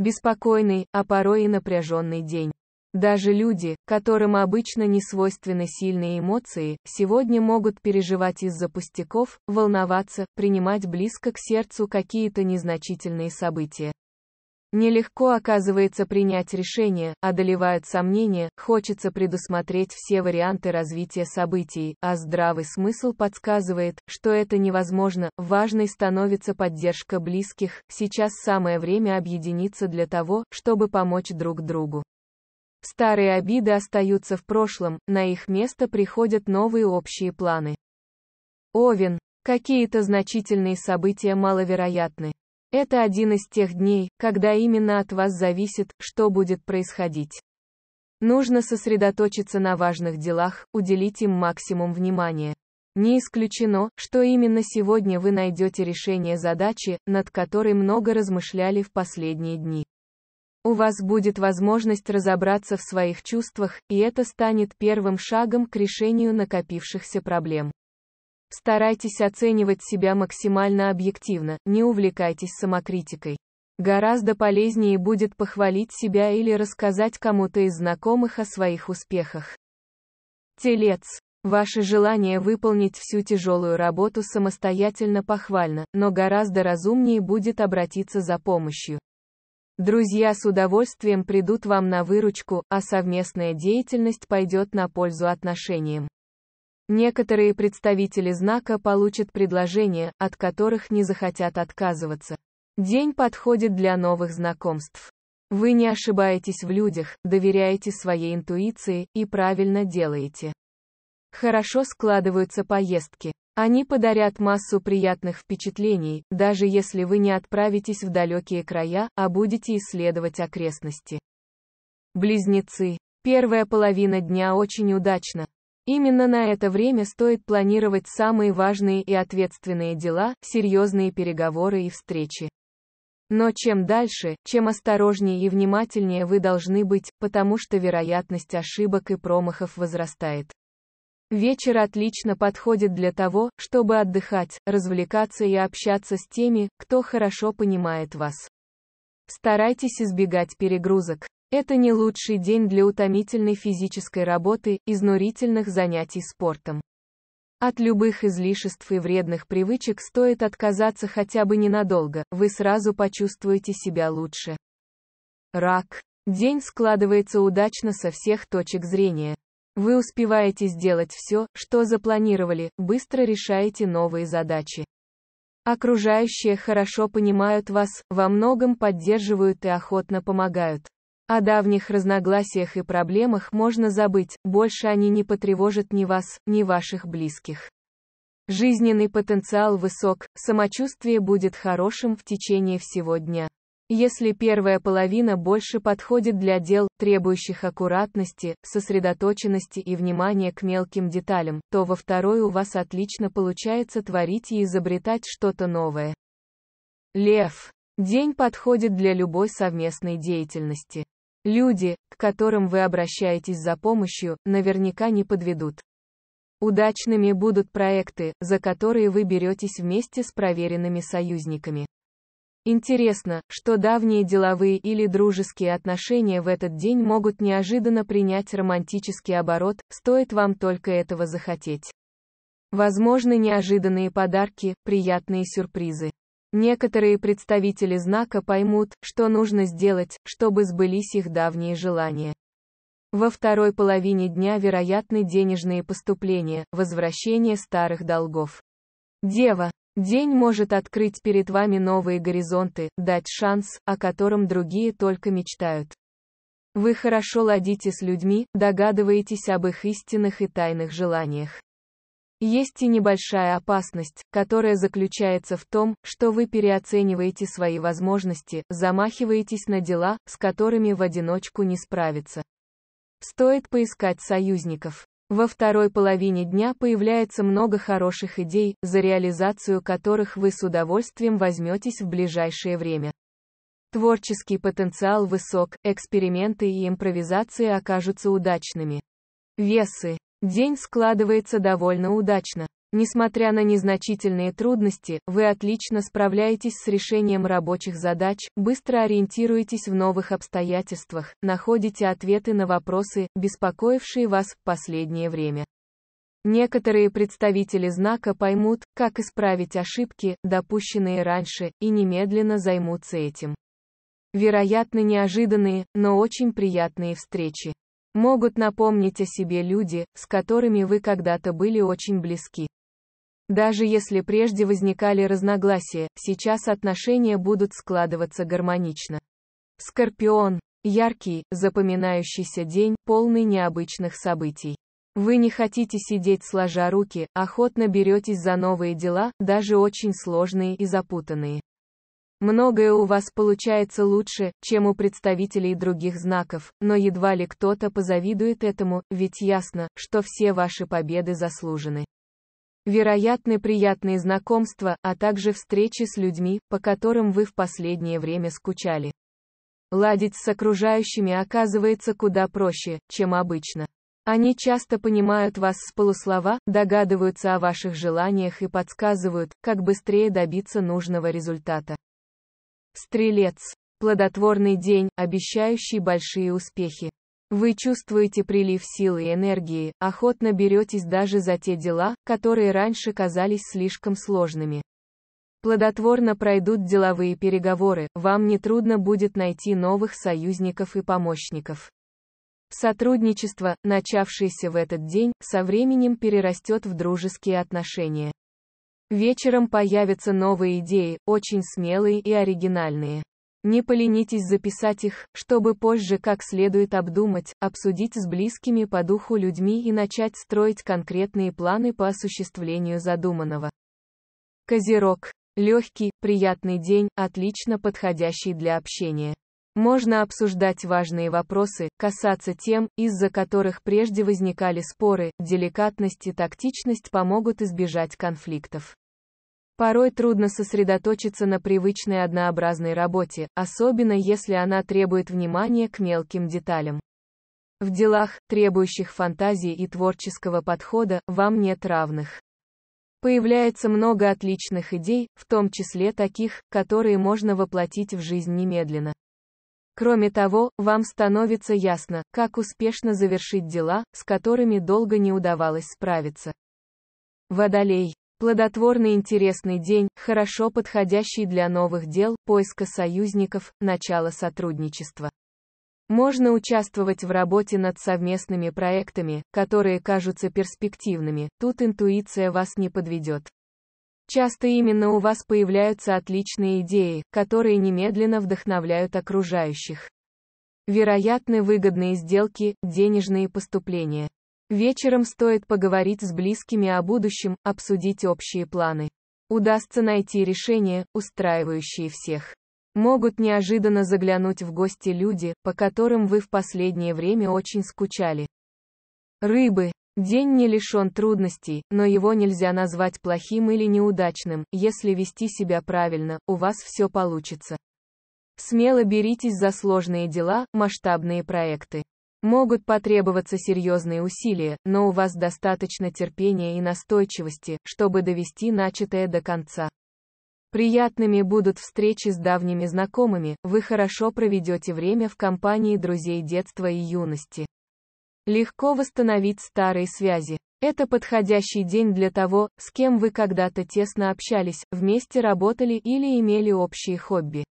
Беспокойный, а порой и напряженный день. Даже люди, которым обычно не свойственны сильные эмоции, сегодня могут переживать из-за пустяков, волноваться, принимать близко к сердцу какие-то незначительные события. Нелегко оказывается принять решение, одолевают сомнения, хочется предусмотреть все варианты развития событий, а здравый смысл подсказывает, что это невозможно, важной становится поддержка близких, сейчас самое время объединиться для того, чтобы помочь друг другу. Старые обиды остаются в прошлом, на их место приходят новые общие планы. Овен. Какие-то значительные события маловероятны. Это один из тех дней, когда именно от вас зависит, что будет происходить. Нужно сосредоточиться на важных делах, уделить им максимум внимания. Не исключено, что именно сегодня вы найдете решение задачи, над которой много размышляли в последние дни. У вас будет возможность разобраться в своих чувствах, и это станет первым шагом к решению накопившихся проблем. Старайтесь оценивать себя максимально объективно, не увлекайтесь самокритикой. Гораздо полезнее будет похвалить себя или рассказать кому-то из знакомых о своих успехах. Телец. Ваше желание выполнить всю тяжелую работу самостоятельно похвально, но гораздо разумнее будет обратиться за помощью. Друзья с удовольствием придут вам на выручку, а совместная деятельность пойдет на пользу отношениям. Некоторые представители знака получат предложения, от которых не захотят отказываться. День подходит для новых знакомств. Вы не ошибаетесь в людях, доверяете своей интуиции и правильно делаете. Хорошо складываются поездки. Они подарят массу приятных впечатлений, даже если вы не отправитесь в далекие края, а будете исследовать окрестности. Близнецы. Первая половина дня очень удачна. Именно на это время стоит планировать самые важные и ответственные дела, серьезные переговоры и встречи. Но чем дальше, чем осторожнее и внимательнее вы должны быть, потому что вероятность ошибок и промахов возрастает. Вечер отлично подходит для того, чтобы отдыхать, развлекаться и общаться с теми, кто хорошо понимает вас. Старайтесь избегать перегрузок. Это не лучший день для утомительной физической работы, изнурительных занятий спортом. От любых излишеств и вредных привычек стоит отказаться хотя бы ненадолго, вы сразу почувствуете себя лучше. Рак. День складывается удачно со всех точек зрения. Вы успеваете сделать все, что запланировали, быстро решаете новые задачи. Окружающие хорошо понимают вас, во многом поддерживают и охотно помогают. О давних разногласиях и проблемах можно забыть, больше они не потревожат ни вас, ни ваших близких. Жизненный потенциал высок, самочувствие будет хорошим в течение всего дня. Если первая половина больше подходит для дел, требующих аккуратности, сосредоточенности и внимания к мелким деталям, то во второй у вас отлично получается творить и изобретать что-то новое. Лев. День подходит для любой совместной деятельности. Люди, к которым вы обращаетесь за помощью, наверняка не подведут. Удачными будут проекты, за которые вы беретесь вместе с проверенными союзниками. Интересно, что давние деловые или дружеские отношения в этот день могут неожиданно принять романтический оборот, стоит вам только этого захотеть. Возможны неожиданные подарки, приятные сюрпризы. Некоторые представители знака поймут, что нужно сделать, чтобы сбылись их давние желания. Во второй половине дня вероятны денежные поступления, возвращение старых долгов. Дева, день может открыть перед вами новые горизонты, дать шанс, о котором другие только мечтают. Вы хорошо ладите с людьми, догадываетесь об их истинных и тайных желаниях. Есть и небольшая опасность, которая заключается в том, что вы переоцениваете свои возможности, замахиваетесь на дела, с которыми в одиночку не справиться. Стоит поискать союзников. Во второй половине дня появляется много хороших идей, за реализацию которых вы с удовольствием возьметесь в ближайшее время. Творческий потенциал высок, эксперименты и импровизации окажутся удачными. Весы. День складывается довольно удачно. Несмотря на незначительные трудности, вы отлично справляетесь с решением рабочих задач, быстро ориентируетесь в новых обстоятельствах, находите ответы на вопросы, беспокоившие вас в последнее время. Некоторые представители знака поймут, как исправить ошибки, допущенные раньше, и немедленно займутся этим. Вероятно неожиданные, но очень приятные встречи. Могут напомнить о себе люди, с которыми вы когда-то были очень близки. Даже если прежде возникали разногласия, сейчас отношения будут складываться гармонично. Скорпион. Яркий, запоминающийся день, полный необычных событий. Вы не хотите сидеть сложа руки, охотно беретесь за новые дела, даже очень сложные и запутанные. Многое у вас получается лучше, чем у представителей других знаков, но едва ли кто-то позавидует этому, ведь ясно, что все ваши победы заслужены. Вероятны приятные знакомства, а также встречи с людьми, по которым вы в последнее время скучали. Ладить с окружающими оказывается куда проще, чем обычно. Они часто понимают вас с полуслова, догадываются о ваших желаниях и подсказывают, как быстрее добиться нужного результата. Стрелец. Плодотворный день, обещающий большие успехи. Вы чувствуете прилив силы и энергии, охотно беретесь даже за те дела, которые раньше казались слишком сложными. Плодотворно пройдут деловые переговоры, вам нетрудно будет найти новых союзников и помощников. Сотрудничество, начавшееся в этот день, со временем перерастет в дружеские отношения. Вечером появятся новые идеи, очень смелые и оригинальные. Не поленитесь записать их, чтобы позже как следует обдумать, обсудить с близкими по духу людьми и начать строить конкретные планы по осуществлению задуманного. Козерог. Легкий, приятный день, отлично подходящий для общения. Можно обсуждать важные вопросы, касаться тем, из-за которых прежде возникали споры, деликатность и тактичность помогут избежать конфликтов. Порой трудно сосредоточиться на привычной однообразной работе, особенно если она требует внимания к мелким деталям. В делах, требующих фантазии и творческого подхода, вам нет равных. Появляется много отличных идей, в том числе таких, которые можно воплотить в жизнь немедленно. Кроме того, вам становится ясно, как успешно завершить дела, с которыми долго не удавалось справиться. Водолей. Плодотворный интересный день, хорошо подходящий для новых дел, поиска союзников, начала сотрудничества. Можно участвовать в работе над совместными проектами, которые кажутся перспективными, тут интуиция вас не подведет. Часто именно у вас появляются отличные идеи, которые немедленно вдохновляют окружающих. Вероятны выгодные сделки, денежные поступления. Вечером стоит поговорить с близкими о будущем, обсудить общие планы. Удастся найти решение, устраивающее всех. Могут неожиданно заглянуть в гости люди, по которым вы в последнее время очень скучали. Рыбы. День не лишен трудностей, но его нельзя назвать плохим или неудачным, если вести себя правильно, у вас все получится. Смело беритесь за сложные дела, масштабные проекты. Могут потребоваться серьезные усилия, но у вас достаточно терпения и настойчивости, чтобы довести начатое до конца. Приятными будут встречи с давними знакомыми, вы хорошо проведете время в компании друзей детства и юности. Легко восстановить старые связи. Это подходящий день для того, с кем вы когда-то тесно общались, вместе работали или имели общие хобби.